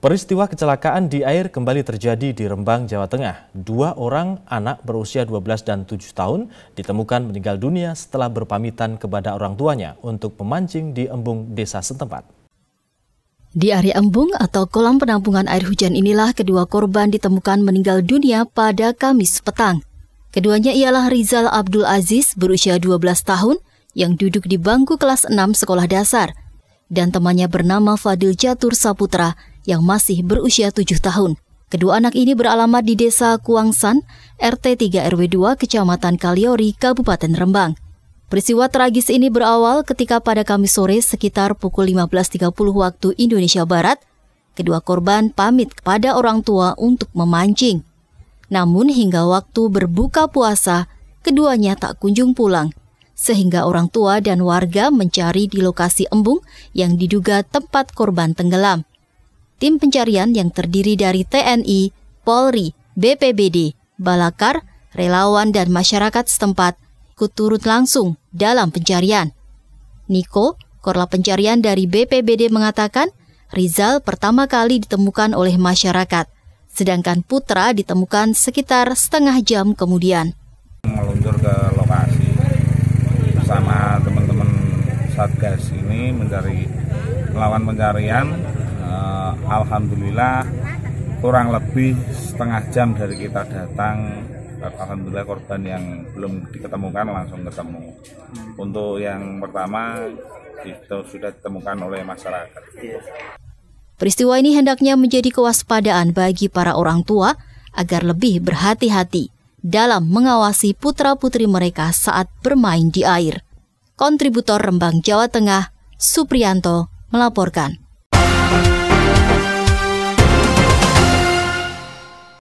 Peristiwa kecelakaan di air kembali terjadi di Rembang, Jawa Tengah. Dua orang anak berusia 12 dan 7 tahun ditemukan meninggal dunia setelah berpamitan kepada orang tuanya untuk memancing di embung desa setempat. Di area embung atau kolam penampungan air hujan inilah kedua korban ditemukan meninggal dunia pada Kamis petang. Keduanya ialah Rizal Abdul Aziz berusia 12 tahun yang duduk di bangku kelas 6 sekolah dasar dan temannya bernama Fadil Jatur Saputra yang masih berusia tujuh tahun. Kedua anak ini beralamat di Desa Kuangsan, RT 3 RW 2, Kecamatan Kaliori, Kabupaten Rembang. Peristiwa tragis ini berawal ketika pada Kamis sore sekitar pukul 15.30 waktu Indonesia Barat, kedua korban pamit kepada orang tua untuk memancing. Namun hingga waktu berbuka puasa, keduanya tak kunjung pulang, sehingga orang tua dan warga mencari di lokasi embung yang diduga tempat korban tenggelam tim pencarian yang terdiri dari TNI, Polri, BPBD, Balakar, relawan dan masyarakat setempat ikut langsung dalam pencarian. Niko, korla pencarian dari BPBD mengatakan Rizal pertama kali ditemukan oleh masyarakat, sedangkan Putra ditemukan sekitar setengah jam kemudian. Meluncur ke lokasi bersama teman-teman Satgas ini mencari melawan pencarian Alhamdulillah kurang lebih setengah jam dari kita datang Alhamdulillah korban yang belum diketemukan langsung ketemu untuk yang pertama itu sudah ditemukan oleh masyarakat Peristiwa ini hendaknya menjadi kewaspadaan bagi para orang tua agar lebih berhati-hati dalam mengawasi putra-putri mereka saat bermain di air. Kontributor Rembang Jawa Tengah, Suprianto melaporkan.